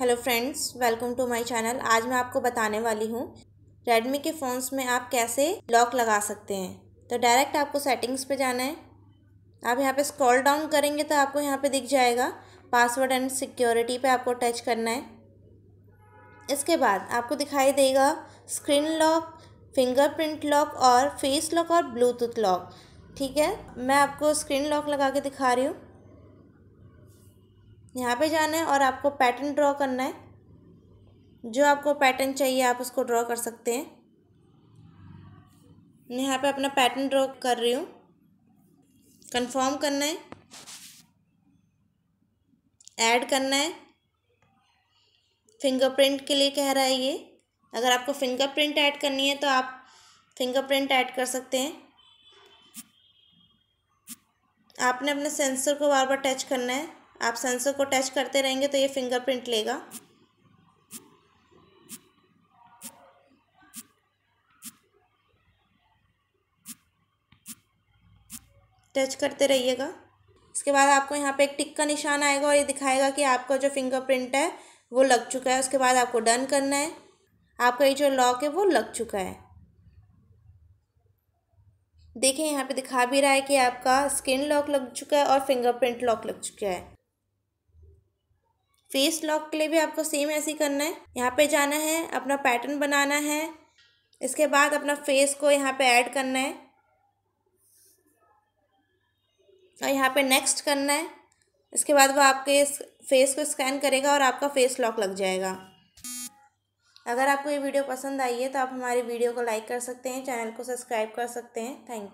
hello friends welcome to my channel आज मैं आपको बताने वाली हूँ रेडमी के फ़ोन्स में आप कैसे लॉक लगा सकते हैं तो डायरेक्ट आपको सेटिंग्स पे जाना है आप यहाँ पे स्क्रॉल डाउन करेंगे तो आपको यहाँ पे दिख जाएगा पासवर्ड एंड सिक्योरिटी पे आपको टच करना है इसके बाद आपको दिखाई देगा स्क्रीन लॉक फिंगरप्रिंट लॉक और फेस लॉक और ब्लूटूथ लॉक ठीक है मैं आपको स्क्रीन लॉक लगा के दिखा रही हूँ यहाँ पे जाना है और आपको पैटर्न ड्रॉ करना है जो आपको पैटर्न चाहिए आप उसको ड्रॉ कर सकते हैं मैं यहाँ पे अपना पैटर्न ड्रॉ कर रही हूँ कंफर्म करना है ऐड करना है फिंगरप्रिंट के लिए कह रहा है ये अगर आपको फिंगरप्रिंट ऐड करनी है तो आप फिंगरप्रिंट ऐड कर सकते हैं आपने अपने सेंसर को बार बार टच करना है आप सेंसर को टच करते रहेंगे तो ये फिंगरप्रिंट लेगा टच करते रहिएगा इसके बाद आपको यहाँ पे एक टिक का निशान आएगा और ये दिखाएगा कि आपका जो फिंगरप्रिंट है वो लग चुका है उसके बाद आपको डन करना है आपका ये जो लॉक है वो लग चुका है देखिए यहाँ पे दिखा भी रहा है कि आपका स्किन लॉक लग चुका है और फिंगरप्रिंट लॉक लग चुका है फेस लॉक के लिए भी आपको सेम ऐसे ही करना है यहाँ पे जाना है अपना पैटर्न बनाना है इसके बाद अपना फेस को यहाँ पे ऐड करना है और यहाँ पे नेक्स्ट करना है इसके बाद वो आपके इस फेस को स्कैन करेगा और आपका फेस लॉक लग जाएगा अगर आपको ये वीडियो पसंद आई है तो आप हमारी वीडियो को लाइक कर सकते हैं चैनल को सब्सक्राइब कर सकते हैं थैंक यू